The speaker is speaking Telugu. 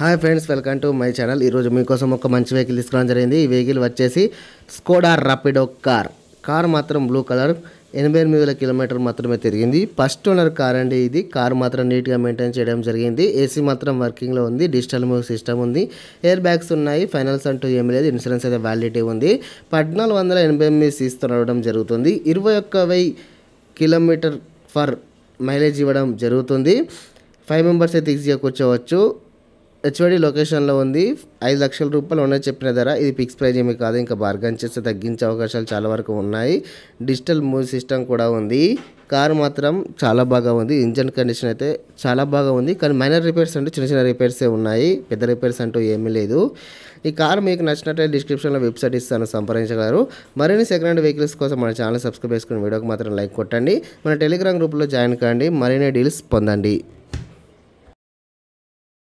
hi friends welcome to my channel ఈరోజు మీకోసం ఒక మంచి వెహికల్ తీసుకోవడం జరిగింది ఈ వెహికల్ వచ్చేసి స్కోడా రాపిడో కార్ కార్ మాత్రం బ్లూ కలర్ ఎనభై ఎనిమిది వేల కిలోమీటర్ మాత్రమే తిరిగింది ఫస్ట్ ఓనర్ కార్ అండి ఇది కార్ మాత్రం నీట్గా మెయింటైన్ చేయడం జరిగింది ఏసీ మాత్రం వర్కింగ్లో ఉంది డిజిటల్ మూవ్ సిస్టమ్ ఉంది ఎయిర్ బ్యాగ్స్ ఉన్నాయి ఫైనల్స్ అంటూ ఏమి లేదు ఇన్సూరెన్స్ అయితే వ్యాలిడిటీ ఉంది పద్నాలుగు వందల ఎనభై ఎనిమిది సీస్తో జరుగుతుంది ఇరవై ఒక్క వెయ్యి కిలోమీటర్ ఫర్ మైలేజ్ ఇవ్వడం జరుగుతుంది ఫైవ్ మెంబర్స్ అయితే ఈజీగా కూర్చోవచ్చు హెచ్ఓడి లొకేషన్లో ఉంది ఐదు లక్షల రూపాయలు ఉన్నాయి చెప్పిన ధర ఇది ఫిక్స్ ప్రైజ్ ఏమి కాదు ఇంకా బార్గన్ చేస్తే తగ్గించే అవకాశాలు చాలా వరకు ఉన్నాయి డిజిటల్ మూవ్ సిస్టమ్ కూడా ఉంది కారు మాత్రం చాలా బాగా ఉంది ఇంజన్ కండిషన్ అయితే చాలా బాగా ఉంది కానీ మైనర్ రిపేర్స్ అంటే చిన్న చిన్న రిపేర్సే ఉన్నాయి పెద్ద రిపేర్స్ అంటూ ఏమీ లేదు ఈ కారు మీకు నచ్చినట్లయితే డిస్క్రిప్షన్లో వెబ్సైట్ ఇస్తాను సంప్రదించగలరు మరిన్ని సెకండ్ హ్యాండ్ వెహికల్స్ కోసం మన ఛానల్ సబ్స్క్రైబ్ చేసుకుని వీడియోకి మాత్రం లైక్ కొట్టండి మన టెలిగ్రామ్ గ్రూప్లో జాయిన్ కాండి మరిన్ని డీల్స్ పొందండి